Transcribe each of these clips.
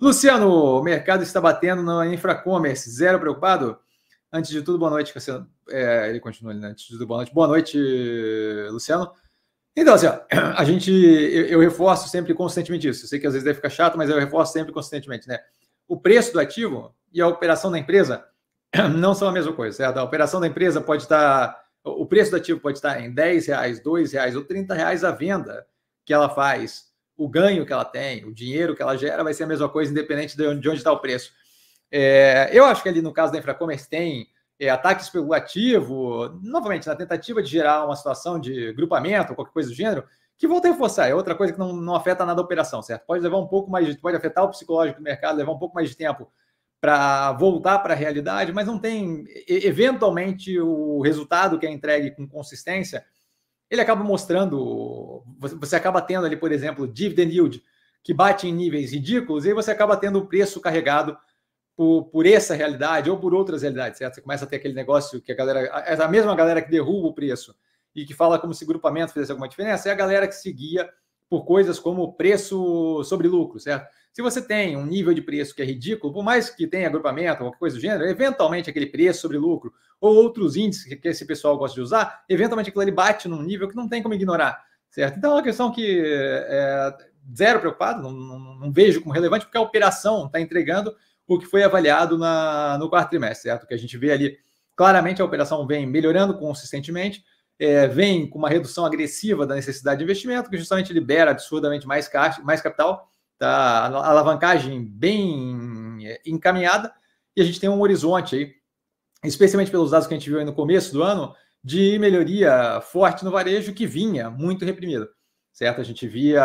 Luciano, o mercado está batendo na InfraCommerce, zero preocupado? Antes de tudo, boa noite, Cassiano. É, ele continua, né? Antes de tudo, boa noite. Boa noite, Luciano. Então, assim, ó, a gente, eu, eu, reforço sempre constantemente isso. Eu sei que às vezes deve ficar chato, mas eu reforço sempre constantemente, né? O preço do ativo e a operação da empresa não são a mesma coisa, certo? A operação da empresa pode estar, o preço do ativo pode estar em 10 reais, 2 reais ou 30 reais a venda que ela faz o ganho que ela tem, o dinheiro que ela gera, vai ser a mesma coisa, independente de onde está o preço. É, eu acho que ali no caso da Infracommerce tem é, ataque especulativo, novamente, na tentativa de gerar uma situação de grupamento, qualquer coisa do gênero, que volta a reforçar. É outra coisa que não, não afeta nada a operação, certo? Pode levar um pouco mais de. Pode afetar o psicológico do mercado, levar um pouco mais de tempo para voltar para a realidade, mas não tem. Eventualmente, o resultado que é entregue com consistência ele acaba mostrando, você acaba tendo ali, por exemplo, dividend yield, que bate em níveis ridículos, e aí você acaba tendo o preço carregado por, por essa realidade ou por outras realidades, certo? Você começa a ter aquele negócio que a galera, é a mesma galera que derruba o preço e que fala como se grupamento fizesse alguma diferença, é a galera que seguia por coisas como preço sobre lucro, certo? Se você tem um nível de preço que é ridículo, por mais que tenha agrupamento, alguma coisa do gênero, eventualmente aquele preço sobre lucro ou outros índices que esse pessoal gosta de usar, eventualmente aquilo ali bate num nível que não tem como ignorar, certo? Então é uma questão que é zero preocupado, não, não, não vejo como relevante, porque a operação está entregando o que foi avaliado na, no quarto trimestre, certo? O que a gente vê ali claramente a operação vem melhorando consistentemente é, vem com uma redução agressiva da necessidade de investimento, que justamente libera absurdamente mais caixa, mais capital, tá? alavancagem bem é, encaminhada, e a gente tem um horizonte aí, especialmente pelos dados que a gente viu aí no começo do ano, de melhoria forte no varejo que vinha muito reprimido, certo? A gente via,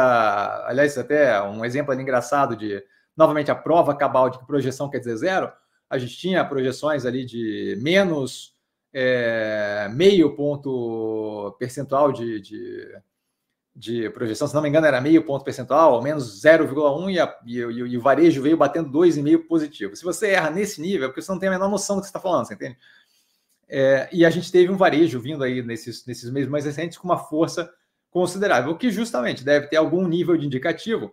aliás, até um exemplo ali engraçado de, novamente, a prova cabal de que projeção quer dizer zero, a gente tinha projeções ali de menos é, meio ponto percentual de, de, de, projeção, se não me engano, era meio ponto percentual, ao menos 0,1, e, e, e, o varejo veio batendo 2,5 positivo. Se você erra nesse nível, é porque você não tem a menor noção do que você está falando, você entende? É, e a gente teve um varejo vindo aí nesses, nesses meses mais recentes com uma força considerável, o que justamente deve ter algum nível de indicativo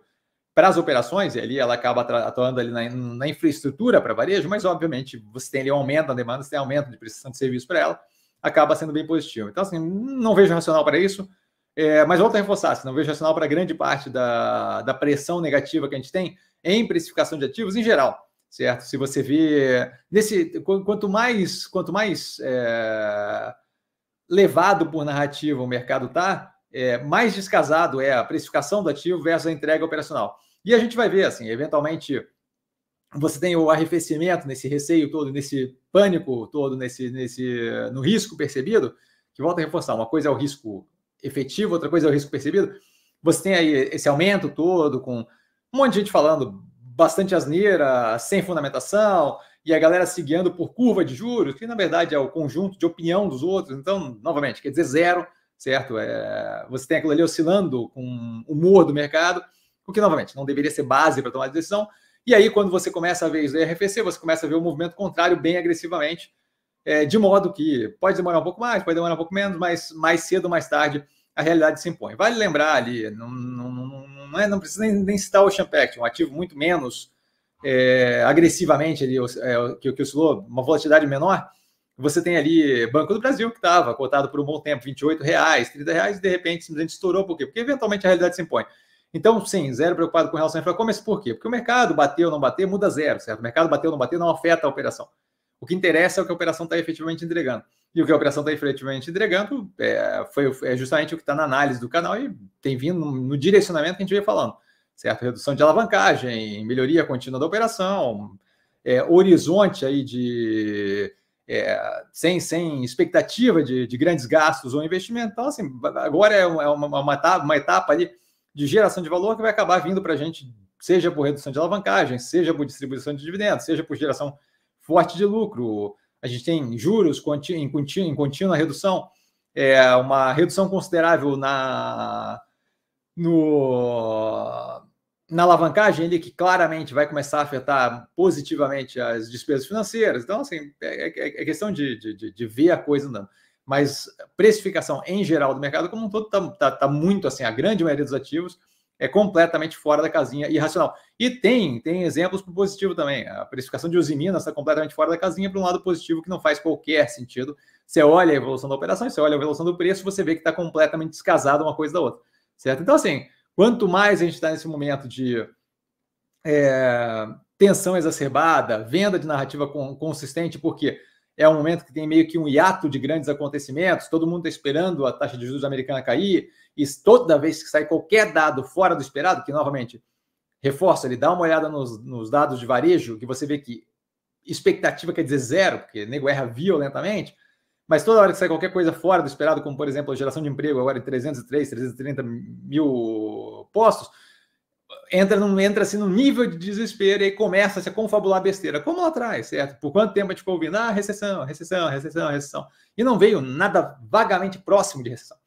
para as operações, ali ela acaba atuando ali na, na infraestrutura para varejo, mas obviamente você tem ali um aumento da demanda, você tem aumento de prestação de serviço para ela, acaba sendo bem positivo. Então, assim, não vejo racional para isso, é, mas volto a reforçar, assim, não vejo racional para grande parte da, da pressão negativa que a gente tem em precificação de ativos em geral, certo? Se você vê nesse quanto mais quanto mais é, levado por narrativa o mercado está é, mais descasado é a precificação do ativo versus a entrega operacional. E a gente vai ver, assim, eventualmente você tem o arrefecimento nesse receio todo, nesse pânico todo, nesse, nesse no risco percebido, que volta a reforçar, uma coisa é o risco efetivo, outra coisa é o risco percebido. Você tem aí esse aumento todo com um monte de gente falando bastante asneira, sem fundamentação, e a galera se guiando por curva de juros, que na verdade é o conjunto de opinião dos outros. Então, novamente, quer dizer zero certo? É, você tem aquilo ali oscilando com o humor do mercado, o que, novamente, não deveria ser base para tomar decisão. E aí, quando você começa a ver isso do RFC, você começa a ver o movimento contrário bem agressivamente, é, de modo que pode demorar um pouco mais, pode demorar um pouco menos, mas mais cedo ou mais tarde a realidade se impõe. Vale lembrar ali, não, não, não, é, não precisa nem, nem citar o Champact, um ativo muito menos é, agressivamente ali, é, que, que oscilou, uma volatilidade menor, você tem ali Banco do Brasil, que estava cotado por um bom tempo, 28 reais, 30 reais, e de repente simplesmente estourou, por quê? Porque eventualmente a realidade se impõe. Então, sim, zero preocupado com relação à inflação. Mas por quê? Porque o mercado bateu, ou não bateu muda zero, certo? O mercado bateu, ou não bateu não afeta a operação. O que interessa é o que a operação está efetivamente entregando. E o que a operação está efetivamente entregando é, foi, é justamente o que está na análise do canal e tem vindo no, no direcionamento que a gente veio falando, certo? Redução de alavancagem, melhoria contínua da operação, é, horizonte aí de é, sem, sem expectativa de, de, grandes gastos ou investimento. Então, assim, agora é, é uma, uma, etapa, uma etapa ali de geração de valor que vai acabar vindo para a gente, seja por redução de alavancagem, seja por distribuição de dividendos, seja por geração forte de lucro. A gente tem juros em contínua, em contínua redução, é uma redução considerável na no na alavancagem ali, que claramente vai começar a afetar positivamente as despesas financeiras. Então, assim, é, é, é, é questão de, de, de, ver a coisa andando. Mas precificação em geral do mercado como um todo está tá, tá muito assim, a grande maioria dos ativos é completamente fora da casinha irracional. E tem, tem exemplos para o positivo também. A precificação de usiminas está completamente fora da casinha para um lado positivo que não faz qualquer sentido. Você olha a evolução da operação, você olha a evolução do preço, você vê que está completamente descasada uma coisa da outra. Certo? Então, assim, Quanto mais a gente está nesse momento de é, tensão exacerbada, venda de narrativa consistente, porque é um momento que tem meio que um hiato de grandes acontecimentos, todo mundo está esperando a taxa de juros americana cair, e toda vez que sai qualquer dado fora do esperado, que novamente reforça, ele dá uma olhada nos, nos dados de varejo, que você vê que expectativa quer dizer zero, porque nego erra violentamente, mas toda hora que sai qualquer coisa fora do esperado, como por exemplo a geração de emprego agora em 303, 330 mil opostos, entra, num, entra assim no nível de desespero e começa a se confabular besteira, como lá atrás, certo? Por quanto tempo a gente ficou ouvindo, ah, recessão, recessão, recessão, recessão. E não veio nada vagamente próximo de recessão,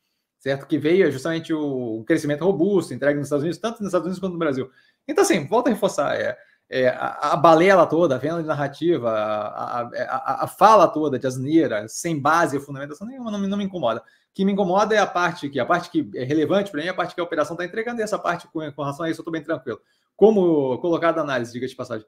certo? Que veio justamente o, o crescimento robusto entregue nos Estados Unidos, tanto nos Estados Unidos quanto no Brasil. Então, assim, volta a reforçar, é, é, a, a, balela toda, a venda de narrativa, a, a, a, fala toda de asneira, sem base, fundamentação nenhuma, não, não me incomoda. O que me incomoda é a parte que a parte que é relevante para mim, é a parte que a operação está entregando, e essa parte com, com relação a isso eu estou bem tranquilo. Como colocado a análise, diga de passagem.